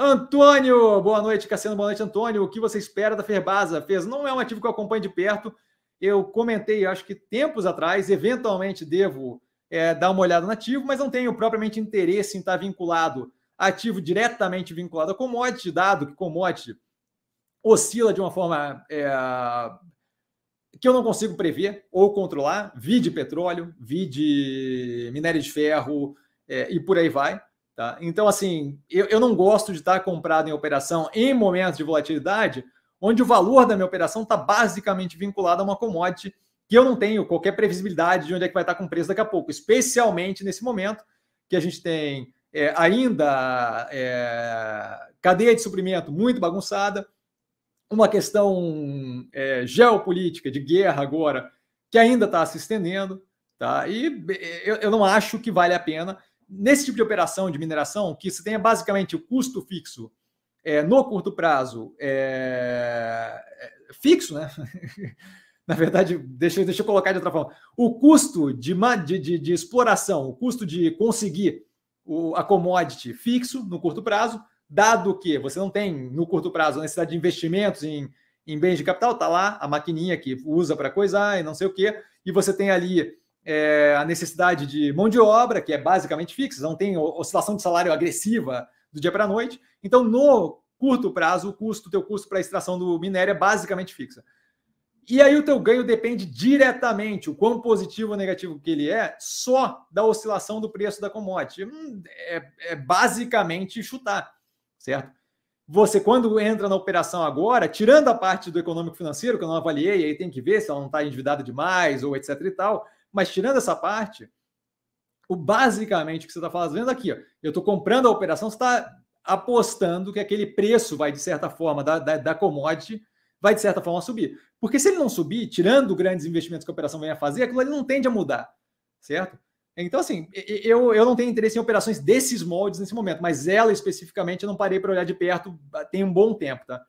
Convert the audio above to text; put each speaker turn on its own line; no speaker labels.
Antônio, boa noite, Cassiano, boa noite, Antônio. O que você espera da Ferbasa? Fez não é um ativo que eu acompanho de perto. Eu comentei, acho que tempos atrás, eventualmente devo é, dar uma olhada no ativo, mas não tenho propriamente interesse em estar vinculado, ativo diretamente vinculado a commodity, dado que commodity oscila de uma forma é, que eu não consigo prever ou controlar, vi de petróleo, vi de minério de ferro é, e por aí vai. Tá? Então, assim, eu, eu, não gosto de estar comprado em operação em momentos de volatilidade, onde o valor da minha operação está basicamente vinculado a uma commodity que eu não tenho qualquer previsibilidade de onde é que vai estar com o preço daqui a pouco, especialmente nesse momento que a gente tem é, ainda é, cadeia de suprimento muito bagunçada, uma questão é, geopolítica de guerra agora que ainda está se estendendo, tá? E é, eu, eu não acho que vale a pena nesse tipo de operação de mineração, que você tenha basicamente o custo fixo é, no curto prazo é, é fixo, né? Na verdade, deixa, deixa eu colocar de outra forma. O custo de, de, de, de exploração, o custo de conseguir o, a commodity fixo no curto prazo, dado que você não tem no curto prazo necessidade de investimentos em, em bens de capital, tá lá a maquininha que usa para coisar e não sei o quê, e você tem ali é, a necessidade de mão de obra, que é basicamente fixa, não tem oscilação de salário agressiva do dia para a noite. Então, no curto prazo, o custo, teu custo para extração do minério é basicamente fixa. E aí o teu ganho depende diretamente, o quão positivo ou negativo que ele é, só da oscilação do preço da commodity. Hum, é, é basicamente chutar, certo? Você, quando entra na operação agora, tirando a parte do econômico financeiro, que eu não avaliei, aí tem que ver se ela não está endividada demais ou etc e tal, mas tirando essa parte, o basicamente que você está fazendo é aqui, ó, eu estou comprando a operação, você está apostando que aquele preço vai, de certa forma, da, da, da commodity, vai, de certa forma, subir. Porque se ele não subir, tirando grandes investimentos que a operação vem a fazer, aquilo ali não tende a mudar, certo? Então, assim, eu, eu não tenho interesse em operações desses moldes nesse momento, mas ela especificamente eu não parei para olhar de perto tem um bom tempo, tá?